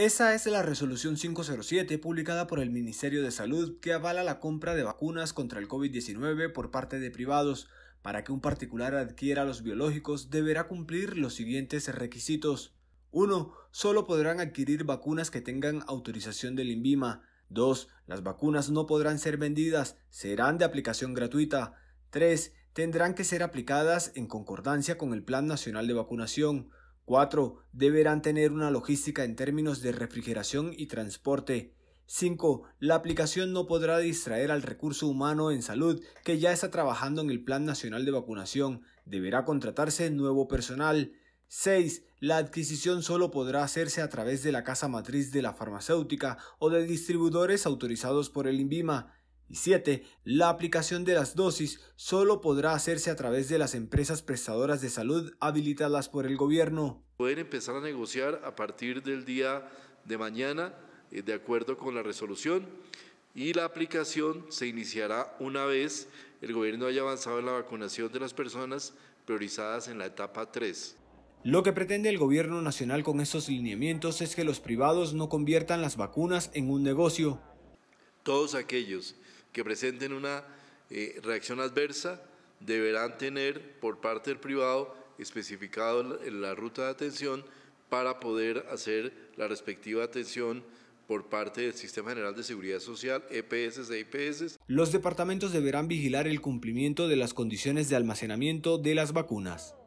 Esa es la resolución 507 publicada por el Ministerio de Salud que avala la compra de vacunas contra el COVID-19 por parte de privados. Para que un particular adquiera los biológicos deberá cumplir los siguientes requisitos. 1. Solo podrán adquirir vacunas que tengan autorización del INVIMA. 2. Las vacunas no podrán ser vendidas, serán de aplicación gratuita. 3. Tendrán que ser aplicadas en concordancia con el Plan Nacional de Vacunación. 4. Deberán tener una logística en términos de refrigeración y transporte. 5. La aplicación no podrá distraer al recurso humano en salud que ya está trabajando en el Plan Nacional de Vacunación. Deberá contratarse nuevo personal. 6. La adquisición solo podrá hacerse a través de la casa matriz de la farmacéutica o de distribuidores autorizados por el INVIMA. Y 7. La aplicación de las dosis solo podrá hacerse a través de las empresas prestadoras de salud habilitadas por el gobierno. Pueden empezar a negociar a partir del día de mañana, eh, de acuerdo con la resolución, y la aplicación se iniciará una vez el gobierno haya avanzado en la vacunación de las personas priorizadas en la etapa 3. Lo que pretende el gobierno nacional con estos lineamientos es que los privados no conviertan las vacunas en un negocio. Todos aquellos que presenten una eh, reacción adversa deberán tener por parte del privado especificado la, la ruta de atención para poder hacer la respectiva atención por parte del Sistema General de Seguridad Social, EPS e IPS. E Los departamentos deberán vigilar el cumplimiento de las condiciones de almacenamiento de las vacunas.